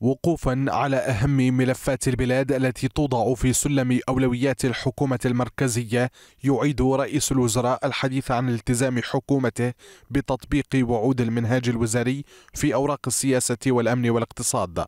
وقوفا على أهم ملفات البلاد التي توضع في سلم أولويات الحكومة المركزية يعيد رئيس الوزراء الحديث عن التزام حكومته بتطبيق وعود المنهاج الوزاري في أوراق السياسة والأمن والاقتصاد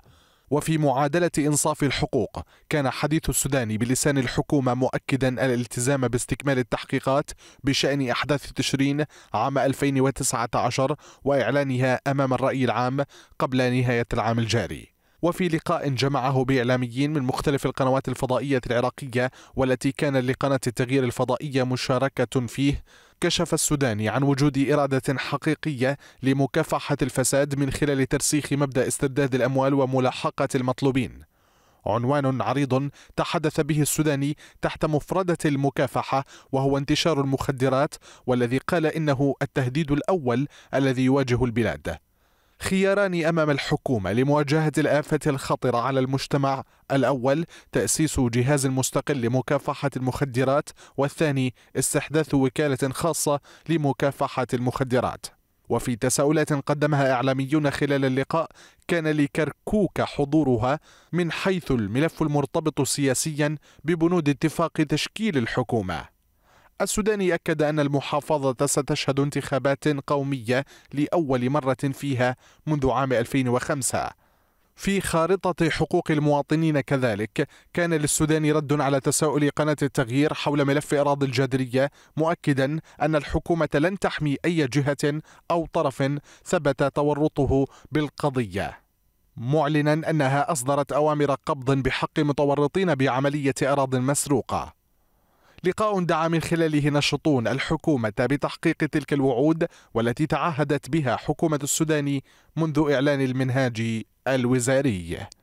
وفي معادلة إنصاف الحقوق كان حديث السوداني بلسان الحكومة مؤكدا الالتزام باستكمال التحقيقات بشأن أحداث تشرين عام 2019 وإعلانها أمام الرأي العام قبل نهاية العام الجاري وفي لقاء جمعه بإعلاميين من مختلف القنوات الفضائية العراقية والتي كان لقناة التغيير الفضائية مشاركة فيه كشف السوداني عن وجود إرادة حقيقية لمكافحة الفساد من خلال ترسيخ مبدأ استرداد الأموال وملاحقة المطلوبين عنوان عريض تحدث به السوداني تحت مفردة المكافحة وهو انتشار المخدرات والذي قال إنه التهديد الأول الذي يواجه البلاد خياران امام الحكومه لمواجهه الافه الخطره على المجتمع الاول تاسيس جهاز مستقل لمكافحه المخدرات والثاني استحداث وكاله خاصه لمكافحه المخدرات وفي تساؤلات قدمها اعلاميون خلال اللقاء كان لكركوك حضورها من حيث الملف المرتبط سياسيا ببنود اتفاق تشكيل الحكومه السوداني أكد أن المحافظة ستشهد انتخابات قومية لأول مرة فيها منذ عام 2005 في خارطة حقوق المواطنين كذلك كان للسودان رد على تساؤل قناة التغيير حول ملف أراضي الجدرية مؤكدا أن الحكومة لن تحمي أي جهة أو طرف ثبت تورطه بالقضية معلنا أنها أصدرت أوامر قبض بحق متورطين بعملية أراض مسروقة لقاء دعا من خلاله ناشطون الحكومة بتحقيق تلك الوعود والتي تعهدت بها حكومة السودان منذ إعلان المنهاج الوزاري